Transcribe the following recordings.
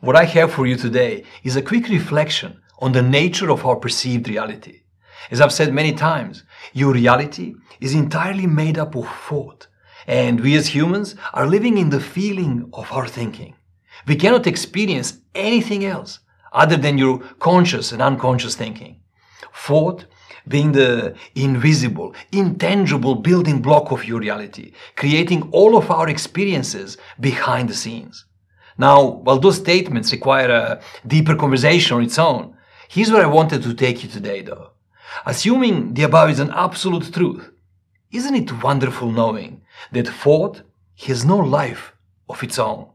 What I have for you today is a quick reflection on the nature of our perceived reality. As I've said many times, your reality is entirely made up of thought, and we as humans are living in the feeling of our thinking. We cannot experience anything else other than your conscious and unconscious thinking. Thought being the invisible, intangible building block of your reality, creating all of our experiences behind the scenes. Now, while those statements require a deeper conversation on its own, here's where I wanted to take you today though. Assuming the above is an absolute truth, isn't it wonderful knowing that thought has no life of its own?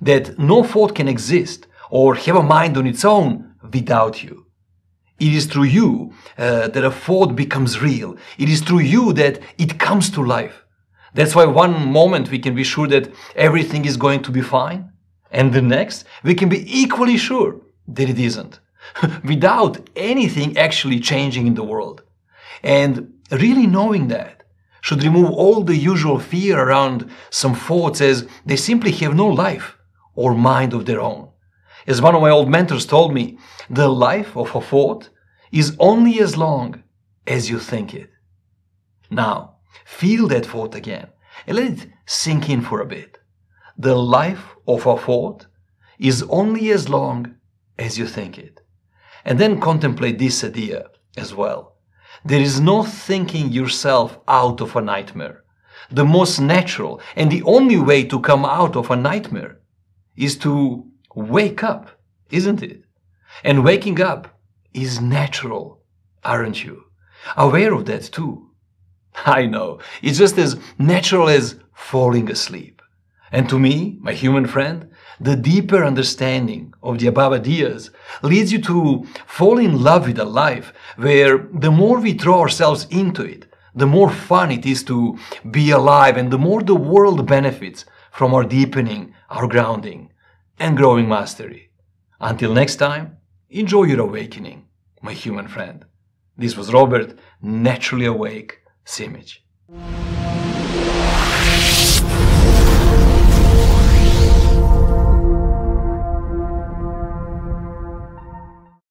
That no thought can exist or have a mind on its own without you. It is through you uh, that a thought becomes real. It is through you that it comes to life. That's why one moment we can be sure that everything is going to be fine, and the next, we can be equally sure that it isn't, without anything actually changing in the world. And really knowing that should remove all the usual fear around some thoughts as they simply have no life or mind of their own. As one of my old mentors told me, the life of a thought is only as long as you think it. Now, feel that thought again and let it sink in for a bit the life of a thought is only as long as you think it. And then contemplate this idea as well. There is no thinking yourself out of a nightmare. The most natural and the only way to come out of a nightmare is to wake up, isn't it? And waking up is natural, aren't you? Aware of that too. I know, it's just as natural as falling asleep. And to me, my human friend, the deeper understanding of the above ideas leads you to fall in love with a life where the more we throw ourselves into it, the more fun it is to be alive and the more the world benefits from our deepening, our grounding, and growing mastery. Until next time, enjoy your awakening, my human friend. This was Robert, naturally awake Simage.